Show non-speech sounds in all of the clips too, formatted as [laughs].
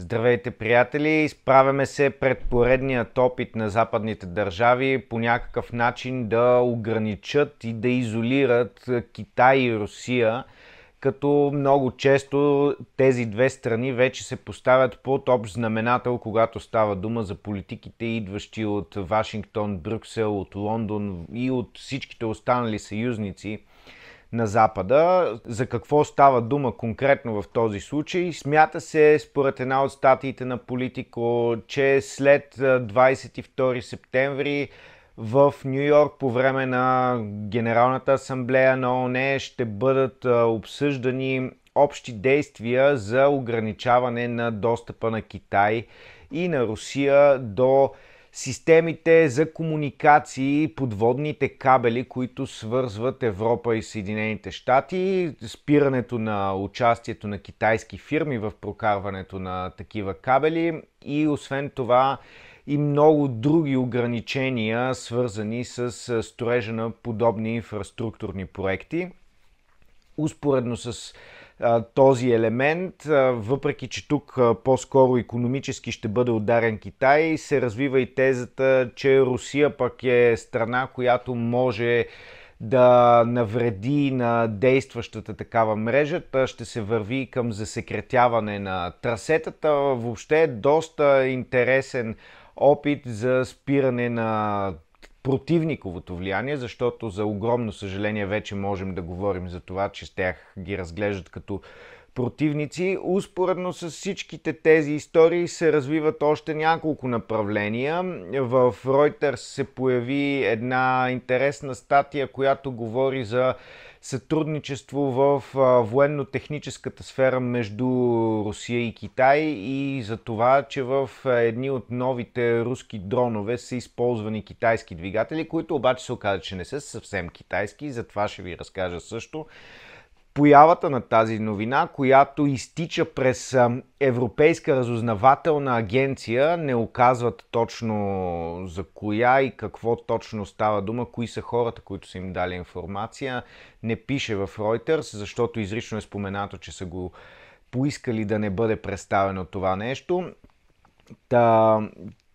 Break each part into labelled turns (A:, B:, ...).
A: Здравейте, приятели! Изправяме се пред поредният опит на западните държави по някакъв начин да ограничат и да изолират Китай и Русия, като много често тези две страни вече се поставят под общ знаменател, когато става дума за политиките, идващи от Вашингтон, Брюксел, от Лондон и от всичките останали съюзници – на Запада. За какво става дума конкретно в този случай? Смята се, според една от статиите на Политико, че след 22 септември в Нью Йорк по време на Генералната асамблея на ОНЕ ще бъдат обсъждани общи действия за ограничаване на достъпа на Китай и на Русия до системите за комуникации, подводните кабели, които свързват Европа и Съединените щати, спирането на участието на китайски фирми в прокарването на такива кабели и освен това и много други ограничения, свързани с строежа на подобни инфраструктурни проекти. Успоредно с този елемент, въпреки че тук по-скоро економически ще бъде ударен Китай, се развива и тезата, че Русия пък е страна, която може да навреди на действащата такава мрежа, ще се върви към засекретяване на трасетата. Въобще е доста интересен опит за спиране на противниковото влияние, защото за огромно съжаление вече можем да говорим за това, че с тях ги разглеждат като противници. Успоредно с всичките тези истории се развиват още няколко направления. В Reuters се появи една интересна статия, която говори за сътрудничество в военно-техническата сфера между Русия и Китай и за това, че в едни от новите руски дронове са използвани китайски двигатели, които обаче се оказа, че не са съвсем китайски, за това ще ви разкажа също появата на тази новина, която изтича през Европейска разузнавателна агенция, не оказват точно за коя и какво точно става дума, кои са хората, които са им дали информация. Не пише в Reuters, защото изрично е споменато, че са го поискали да не бъде представено това нещо. Та,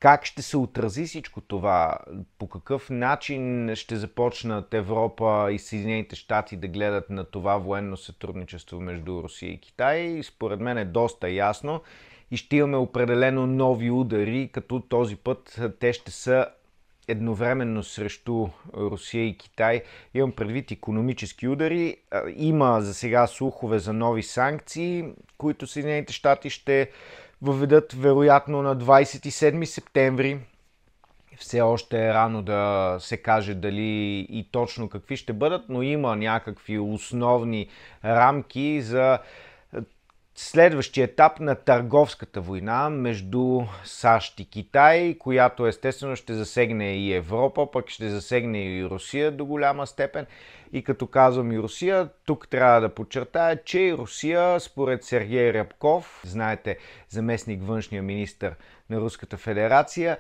A: как ще се отрази всичко това? По какъв начин ще започнат Европа и Съединените щати да гледат на това военно сътрудничество между Русия и Китай? Според мен е доста ясно и ще имаме определено нови удари, като този път те ще са едновременно срещу Русия и Китай. Имам предвид економически удари. Има за сега слухове за нови санкции, които Съединените щати ще въведат вероятно на 27 септември. Все още е рано да се каже дали и точно какви ще бъдат, но има някакви основни рамки за е, следващия етап на търговската война между САЩ и Китай, която естествено ще засегне и Европа, пък ще засегне и Русия до голяма степен. И като казвам и Русия, тук трябва да подчертая, че и Русия, според Сергей Рябков, знаете, заместник външния министр на Руската федерация,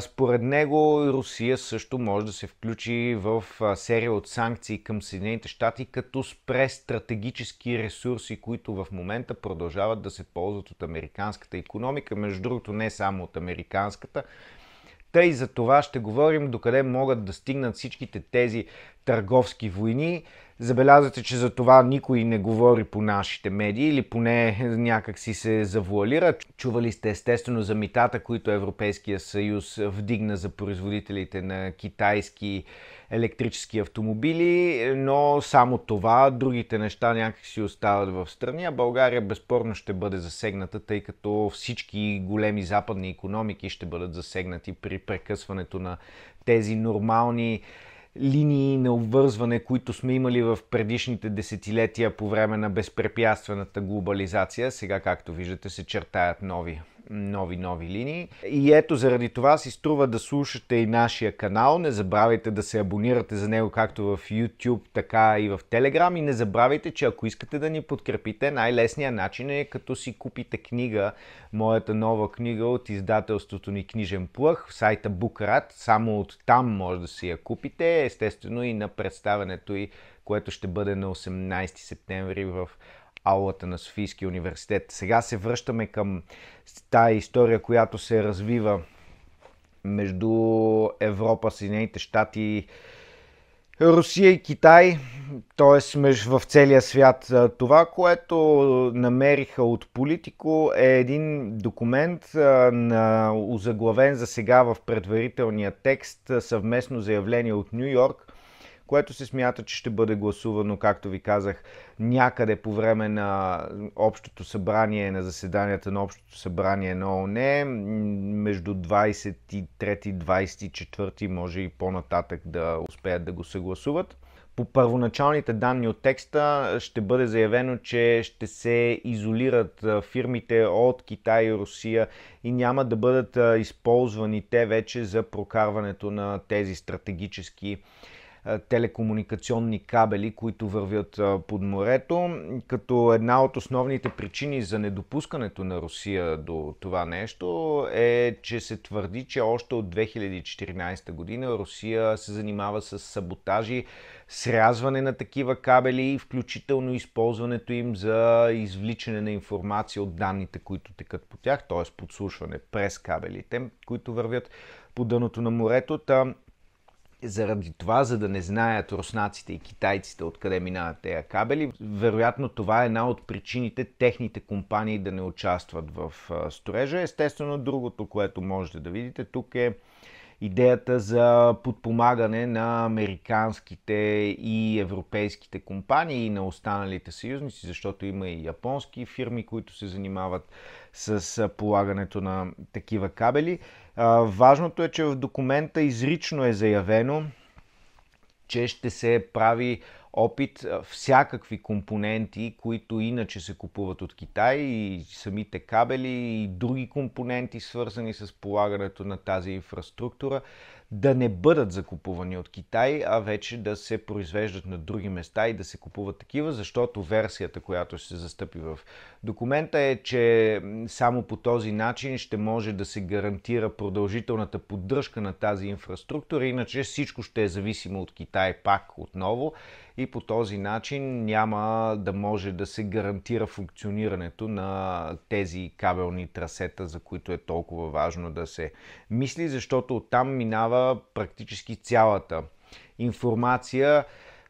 A: според него Русия също може да се включи в серия от санкции към Съединените щати, като спре стратегически ресурси, които в момента продължават да се ползват от американската економика, между другото не само от американската, Тъй за това ще говорим докъде могат да стигнат всичките тези търговски войни. Забелязвате, че за това никой не говори по нашите медии или поне [laughs] някак си се завуалира. Чували сте естествено за митата, които Европейския съюз вдигна за производителите на китайски електрически автомобили, но само това, другите неща някак си остават в страни, а България безспорно ще бъде засегната, тъй като всички големи западни економики ще бъдат засегнати при прекъсването на тези нормални линии на обвързване, които сме имали в предишните десетилетия по време на безпрепятствената глобализация, сега както виждате се чертаят нови нови, нови линии. И ето заради това си струва да слушате и нашия канал. Не забравяйте да се абонирате за него както в YouTube, така и в Telegram. И не забравяйте, че ако искате да ни подкрепите, най-лесният начин е като си купите книга, моята нова книга от издателството ни Книжен плъх в сайта Букрат. Само от там може да си я купите. Естествено и на представенето и което ще бъде на 18 септември в аулата на Софийския университет. Сега се връщаме към тая история, която се развива между Европа, Съединените щати, Русия и Китай, т.е. в целия свят. Това, което намериха от Политико е един документ, на, озаглавен за сега в предварителния текст съвместно заявление от Нью Йорк което се смята, че ще бъде гласувано, както ви казах, някъде по време на общото събрание, на заседанията на общото събрание на ООН, между 23-24, може и по-нататък да успеят да го съгласуват. По първоначалните данни от текста ще бъде заявено, че ще се изолират фирмите от Китай и Русия и няма да бъдат използвани те вече за прокарването на тези стратегически телекомуникационни кабели, които вървят под морето, като една от основните причини за недопускането на Русия до това нещо е, че се твърди, че още от 2014 година Русия се занимава с саботажи, срязване на такива кабели, включително използването им за извличане на информация от данните, които текат по тях, т.е. подслушване през кабелите, които вървят по дъното на морето. Та заради това, за да не знаят руснаците и китайците откъде минават тези кабели, вероятно това е една от причините техните компании да не участват в сторежа. Естествено, другото, което можете да видите тук е идеята за подпомагане на американските и европейските компании и на останалите съюзници, защото има и японски фирми, които се занимават с полагането на такива кабели. Важното е, че в документа изрично е заявено, че ще се прави опит всякакви компоненти, които иначе се купуват от Китай и самите кабели и други компоненти, свързани с полагането на тази инфраструктура, да не бъдат закупувани от Китай, а вече да се произвеждат на други места и да се купуват такива, защото версията, която ще се застъпи в документа е, че само по този начин ще може да се гарантира продължителната поддръжка на тази инфраструктура, иначе всичко ще е зависимо от Китай пак отново и по този начин няма да може да се гарантира функционирането на тези кабелни трасета, за които е толкова важно да се мисли, защото оттам минава практически цялата информация,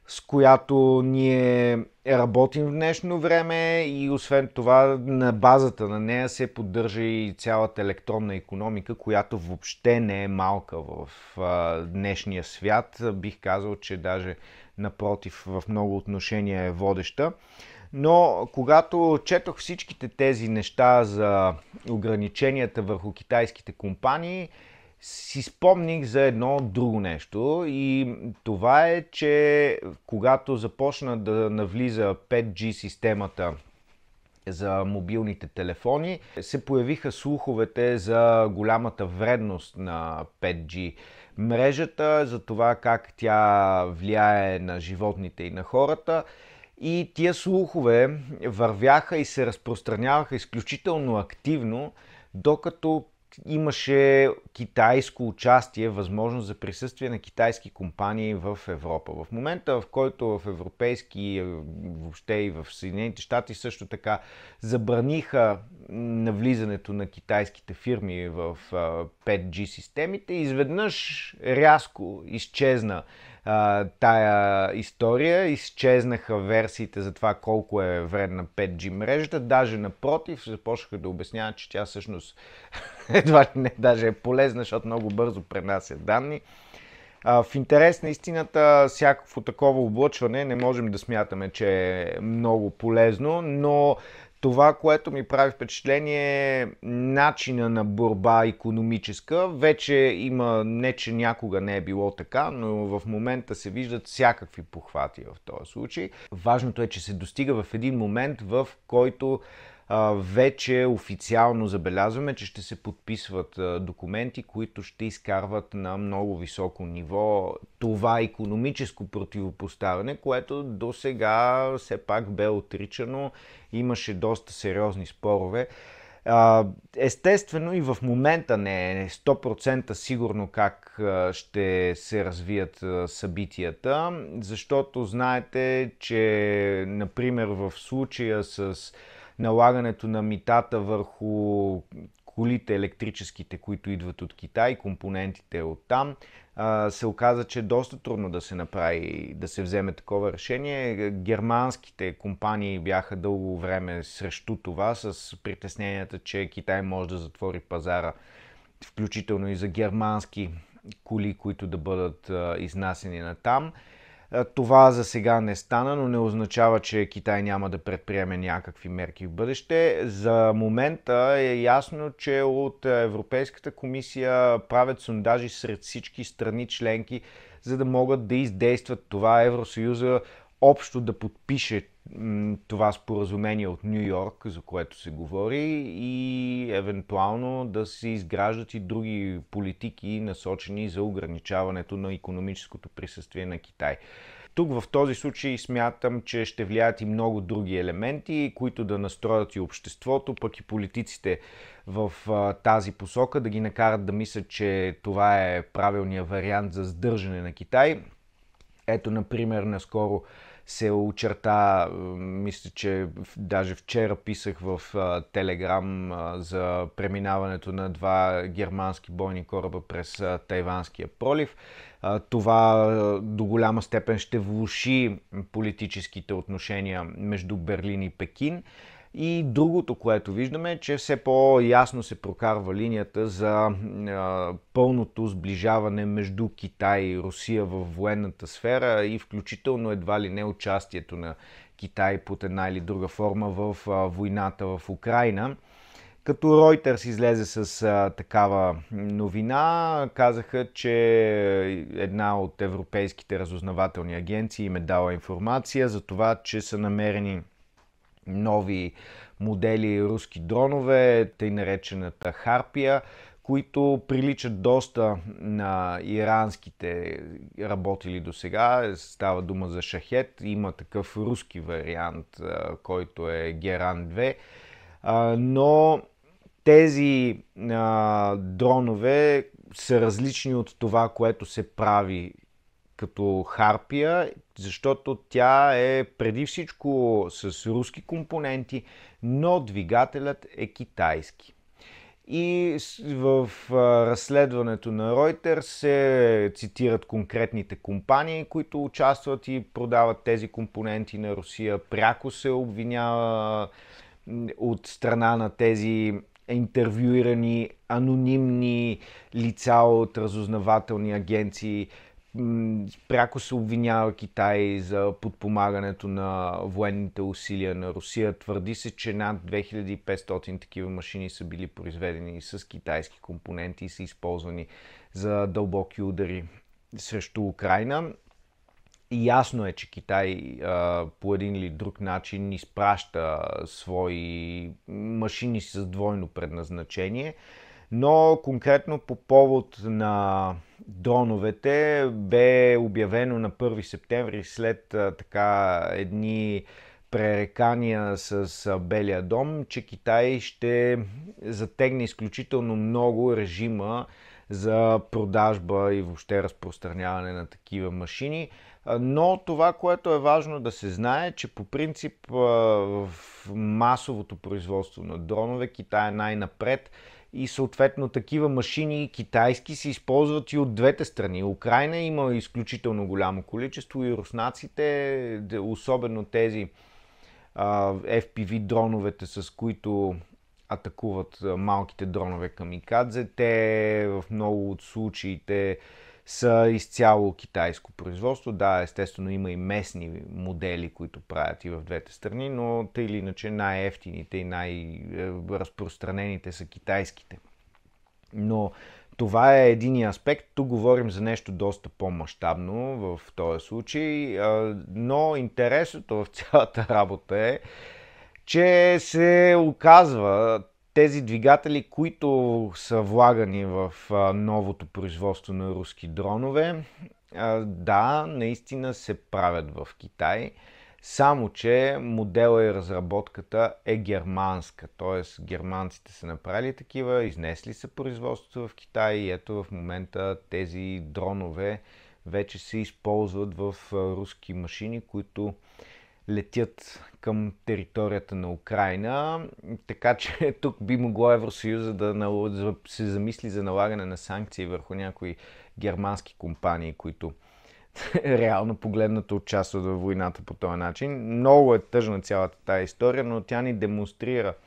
A: с която ние работим в днешно време и освен това на базата на нея се поддържа и цялата електронна економика, която въобще не е малка в днешния свят. Бих казал, че даже напротив в много отношения е водеща. Но когато четох всичките тези неща за ограниченията върху китайските компании, си спомних за едно друго нещо и това е, че когато започна да навлиза 5G системата за мобилните телефони, се появиха слуховете за голямата вредност на 5G мрежата, за това как тя влияе на животните и на хората. И тия слухове вървяха и се разпространяваха изключително активно, докато имаше китайско участие, възможност за присъствие на китайски компании в Европа. В момента, в който в европейски, е, въобще и в Съединените щати също така забраниха навлизането на китайските фирми в 5G системите, изведнъж рязко изчезна а, тая история. Изчезнаха версиите за това колко е вредна 5G мрежата. Даже напротив, започнаха да обясняват, че тя всъщност [laughs] едва ли не даже е полезна, защото много бързо пренася данни. А, в интерес на истината, всякакво такова облъчване не можем да смятаме, че е много полезно, но това, което ми прави впечатление е начина на борба економическа. Вече има, не че някога не е било така, но в момента се виждат всякакви похвати в този случай. Важното е, че се достига в един момент, в който вече официално забелязваме, че ще се подписват документи, които ще изкарват на много високо ниво това економическо противопоставяне, което до сега все пак бе отричано. Имаше доста сериозни спорове. Естествено и в момента не е 100% сигурно как ще се развият събитията, защото знаете, че например в случая с налагането на митата върху колите електрическите, които идват от Китай, компонентите от там, се оказа, че е доста трудно да се направи, да се вземе такова решение. Германските компании бяха дълго време срещу това, с притесненията, че Китай може да затвори пазара, включително и за германски коли, които да бъдат изнасени на там. Е, това за сега не стана, но не означава, че Китай няма да предприеме някакви мерки в бъдеще. За момента е ясно, че от Европейската комисия правят сондажи сред всички страни членки, за да могат да издействат това Евросъюза общо да подпише това споразумение от Нью Йорк, за което се говори, и евентуално да се изграждат и други политики, насочени за ограничаването на економическото присъствие на Китай. Тук в този случай смятам, че ще влияят и много други елементи, които да настроят и обществото, пък и политиците в тази посока, да ги накарат да мислят, че това е правилният вариант за сдържане на Китай. Ето, например, наскоро се очерта. Мисля, че даже вчера писах в Телеграм за преминаването на два германски бойни кораба през Тайванския пролив. Това до голяма степен ще влуши политическите отношения между Берлин и Пекин. И другото, което виждаме е, че все по-ясно се прокарва линията за пълното сближаване между Китай и Русия в военната сфера и включително едва ли не участието на Китай под една или друга форма в войната в Украина. Като Reuters излезе с а, такава новина, казаха, че една от европейските разузнавателни агенции им е дала информация за това, че са намерени нови модели руски дронове, тъй наречената Харпия, които приличат доста на иранските работили до сега. Става дума за Шахет. Има такъв руски вариант, който е Геран 2. Но тези дронове са различни от това, което се прави като харпия, защото тя е преди всичко с руски компоненти, но двигателят е китайски. И в разследването на Reuters се цитират конкретните компании, които участват и продават тези компоненти на Русия. Пряко се обвинява от страна на тези интервюирани анонимни лица от разузнавателни агенции – пряко се обвинява Китай за подпомагането на военните усилия на Русия. Твърди се, че над 2500 такива машини са били произведени с китайски компоненти и са използвани за дълбоки удари срещу Украина. И ясно е, че Китай а, по един или друг начин изпраща свои машини с двойно предназначение. Но конкретно по повод на дроновете бе обявено на 1 септември след така едни пререкания с Белия дом, че Китай ще затегне изключително много режима за продажба и въобще разпространяване на такива машини. Но това, което е важно да се знае, е, че по принцип в масовото производство на дронове Китай е най-напред и съответно такива машини китайски се използват и от двете страни. Украина има изключително голямо количество и руснаците, особено тези FPV дроновете, с които атакуват малките дронове камикадзе, те в много от случаите са изцяло китайско производство. Да, естествено има и местни модели, които правят и в двете страни, но тъй или иначе най-ефтините и най-разпространените са китайските. Но това е един аспект. Тук говорим за нещо доста по-масштабно в този случай, но интересното в цялата работа е, че се оказва тези двигатели, които са влагани в новото производство на руски дронове, да, наистина се правят в Китай. Само, че модела и разработката е германска, т.е. германците са направили такива, изнесли са производството в Китай и ето в момента тези дронове вече се използват в руски машини, които летят към територията на Украина. Така че [laughs] тук би могло Евросъюза да се замисли за налагане на санкции върху някои германски компании, които [laughs] реално погледнато участват във войната по този начин. Много е тъжна цялата тази история, но тя ни демонстрира –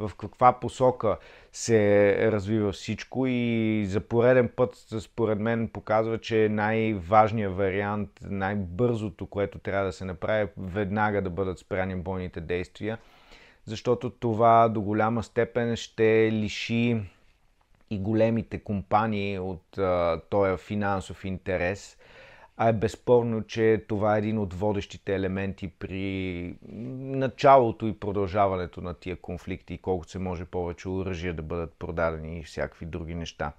A: в каква посока се развива всичко и за пореден път, според мен, показва, че най-важният вариант, най-бързото, което трябва да се направи, е веднага да бъдат спряни бойните действия, защото това до голяма степен ще лиши и големите компании от а, този финансов интерес – а е безспорно, че това е един от водещите елементи при началото и продължаването на тия конфликти и колкото се може повече оръжия да бъдат продадени и всякакви други неща.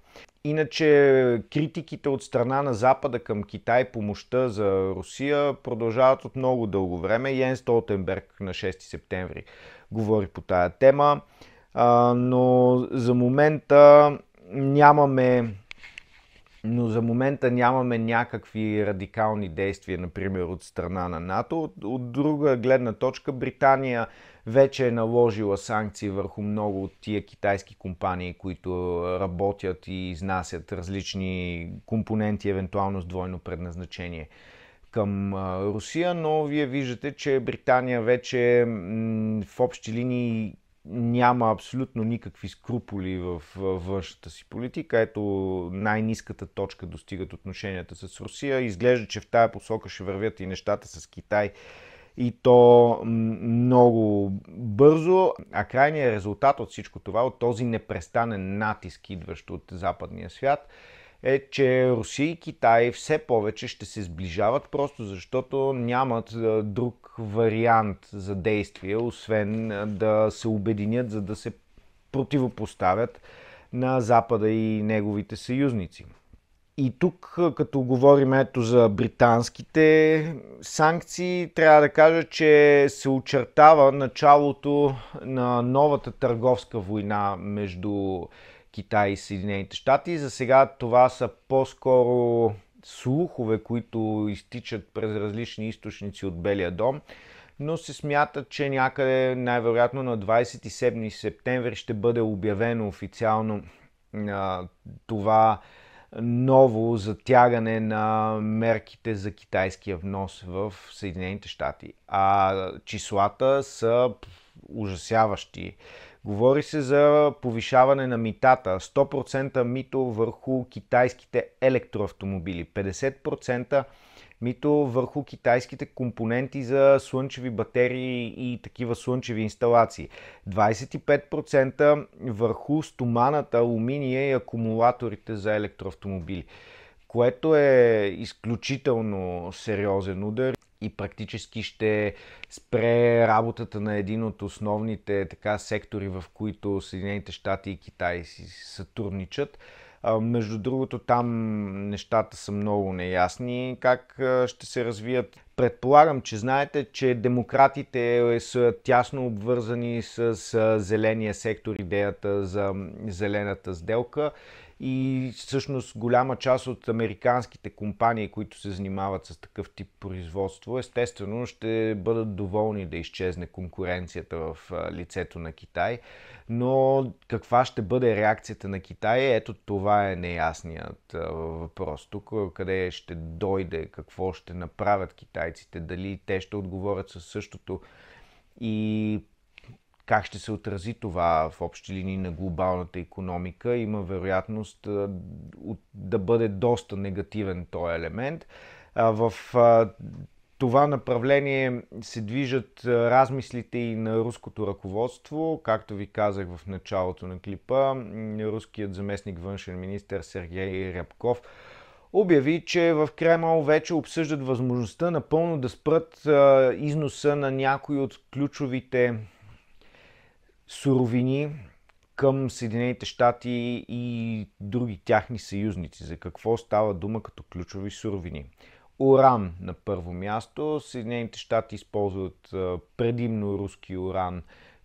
A: Иначе критиките от страна на Запада към Китай помощта за Русия продължават от много дълго време. Йен Столтенберг на 6 септември говори по тая тема, но за момента нямаме но за момента нямаме някакви радикални действия, например, от страна на НАТО. От, от друга гледна точка, Британия вече е наложила санкции върху много от тия китайски компании, които работят и изнасят различни компоненти, евентуално с двойно предназначение към Русия, но вие виждате, че Британия вече в общи линии няма абсолютно никакви скруполи в външната си политика. Ето най-низката точка достигат отношенията с Русия. Изглежда, че в тая посока ще вървят и нещата с Китай и то много бързо, а крайният резултат от всичко това, от този непрестанен натиск, идващ от западния свят, е, че Русия и Китай все повече ще се сближават, просто защото нямат е, друг вариант за действие, освен е, да се обединят, за да се противопоставят на Запада и неговите съюзници. И тук, е, като говорим ето за британските санкции, трябва да кажа, че се очертава началото на новата търговска война между Китай и Съединените щати. За сега това са по-скоро слухове, които изтичат през различни източници от Белия дом, но се смята, че някъде най-вероятно на 27 септември ще бъде обявено официално а, това ново затягане на мерките за китайския внос в Съединените щати. А числата са ужасяващи. Говори се за повишаване на митата. 100% мито върху китайските електроавтомобили. 50% мито върху китайските компоненти за слънчеви батерии и такива слънчеви инсталации. 25% върху стоманата, алуминия и акумулаторите за електроавтомобили което е изключително сериозен удар и практически ще спре работата на един от основните така, сектори, в които Съединените щати и Китай си сътрудничат. Между другото, там нещата са много неясни как ще се развият. Предполагам, че знаете, че демократите е, са тясно обвързани с зеления сектор, идеята за зелената сделка и всъщност голяма част от американските компании, които се занимават с такъв тип производство, естествено ще бъдат доволни да изчезне конкуренцията в лицето на Китай. Но каква ще бъде реакцията на Китай, ето това е неясният въпрос. Тук къде ще дойде, какво ще направят китайците, дали те ще отговорят със същото и как ще се отрази това в общи линии на глобалната економика? Има вероятност да бъде доста негативен този елемент. В това направление се движат размислите и на руското ръководство. Както ви казах в началото на клипа, руският заместник външен министр Сергей Рябков обяви, че в Кремъл вече обсъждат възможността напълно да спрат износа на някои от ключовите суровини към Съединените щати и други тяхни съюзници. За какво става дума като ключови суровини? Уран на първо място. Съединените щати използват предимно руски уран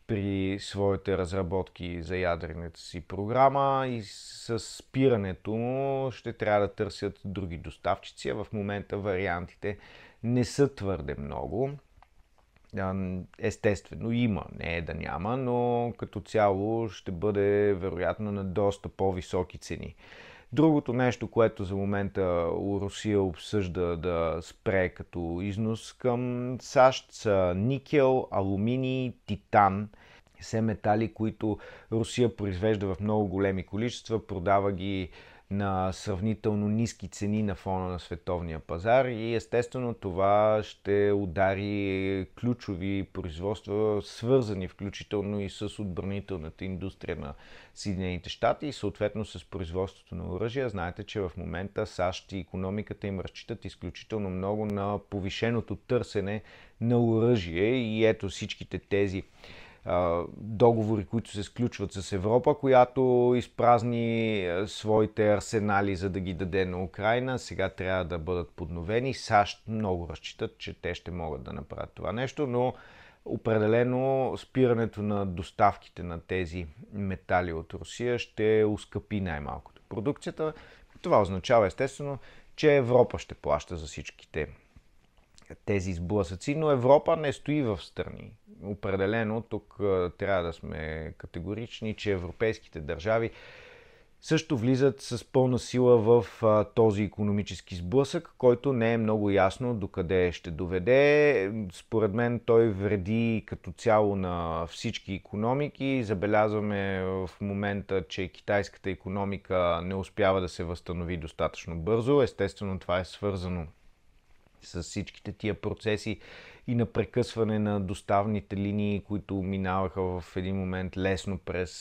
A: при своите разработки за ядрената си програма и с спирането му ще трябва да търсят други доставчици, а в момента вариантите не са твърде много. Естествено има, не е да няма, но като цяло ще бъде вероятно на доста по-високи цени. Другото нещо, което за момента Русия обсъжда да спре като износ към САЩ са никел, алуминий, титан Се метали, които Русия произвежда в много големи количества, продава ги на сравнително ниски цени на фона на световния пазар и естествено това ще удари ключови производства, свързани включително и с отбранителната индустрия на Съединените щати и съответно с производството на оръжия. Знаете, че в момента САЩ и економиката им разчитат изключително много на повишеното търсене на оръжие и ето всичките тези договори, които се сключват с Европа, която изпразни своите арсенали, за да ги даде на Украина. Сега трябва да бъдат подновени. САЩ много разчитат, че те ще могат да направят това нещо, но определено спирането на доставките на тези метали от Русия ще ускъпи най-малкото продукцията. Това означава естествено, че Европа ще плаща за всичките тези сблъсъци, но Европа не стои в страни. Определено тук трябва да сме категорични, че европейските държави също влизат с пълна сила в този економически сблъсък, който не е много ясно докъде ще доведе. Според мен той вреди като цяло на всички економики. Забелязваме в момента, че китайската економика не успява да се възстанови достатъчно бързо. Естествено, това е свързано с всичките тия процеси и на прекъсване на доставните линии, които минаваха в един момент лесно през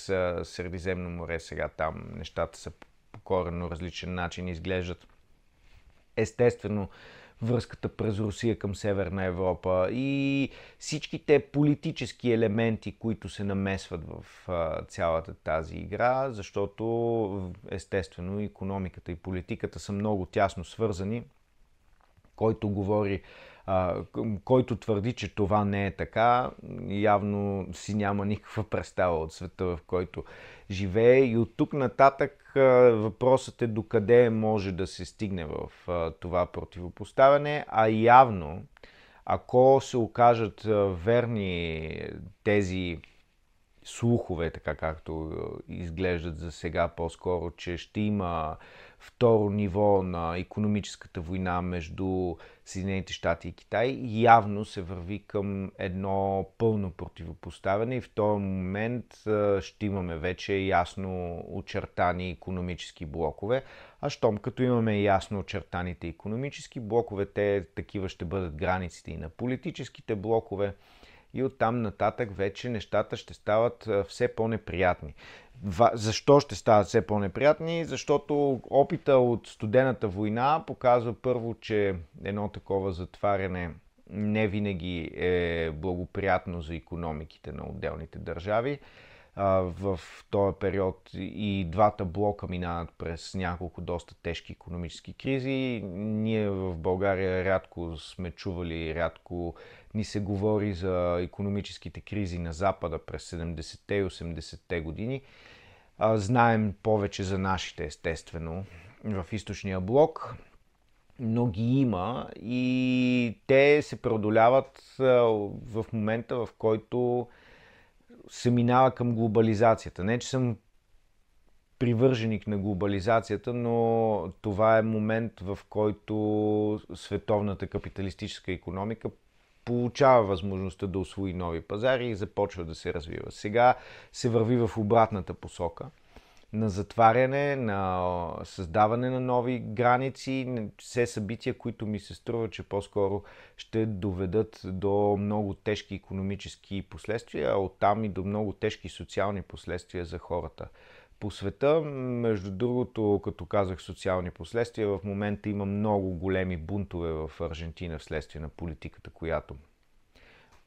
A: Средиземно море. Сега там нещата са по коренно различен начин изглеждат. Естествено, връзката през Русия към Северна Европа и всичките политически елементи, които се намесват в цялата тази игра, защото естествено економиката и политиката са много тясно свързани – който говори, а, който твърди, че това не е така, явно си няма никаква представа от света, в който живее. И от тук нататък а, въпросът е докъде може да се стигне в а, това противопоставяне, а явно, ако се окажат верни тези слухове, така както изглеждат за сега по-скоро, че ще има второ ниво на економическата война между Съединените щати и Китай, явно се върви към едно пълно противопоставяне и в този момент ще имаме вече ясно очертани економически блокове. А щом като имаме ясно очертаните економически блокове, те такива ще бъдат границите и на политическите блокове и оттам нататък вече нещата ще стават все по-неприятни. Защо ще стават все по-неприятни? Защото опита от студената война показва първо, че едно такова затваряне не винаги е благоприятно за економиките на отделните държави а, в този период и двата блока минават през няколко доста тежки економически кризи. Ние в България рядко сме чували, рядко ни се говори за економическите кризи на Запада през 70-те и 80-те години. А, знаем повече за нашите, естествено, в източния блок но ги има и те се преодоляват в момента, в който се минава към глобализацията. Не, че съм привърженик на глобализацията, но това е момент, в който световната капиталистическа економика получава възможността да освои нови пазари и започва да се развива. Сега се върви в обратната посока – на затваряне, на създаване на нови граници, все събития, които ми се струва, че по-скоро ще доведат до много тежки економически последствия, а оттам и до много тежки социални последствия за хората по света. Между другото, като казах социални последствия, в момента има много големи бунтове в Аржентина вследствие на политиката, която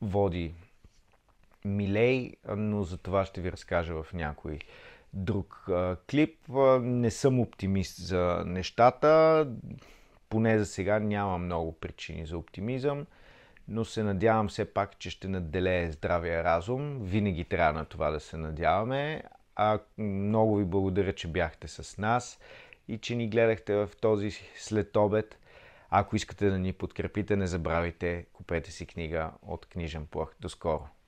A: води Милей, но за това ще ви разкажа в някои друг а, клип. А, не съм оптимист за нещата. Поне за сега няма много причини за оптимизъм, но се надявам все пак, че ще надделее здравия разум. Винаги трябва на това да се надяваме. А много ви благодаря, че бяхте с нас и че ни гледахте в този следобед. Ако искате да ни подкрепите, не забравяйте, купете си книга от книжен плах. До скоро!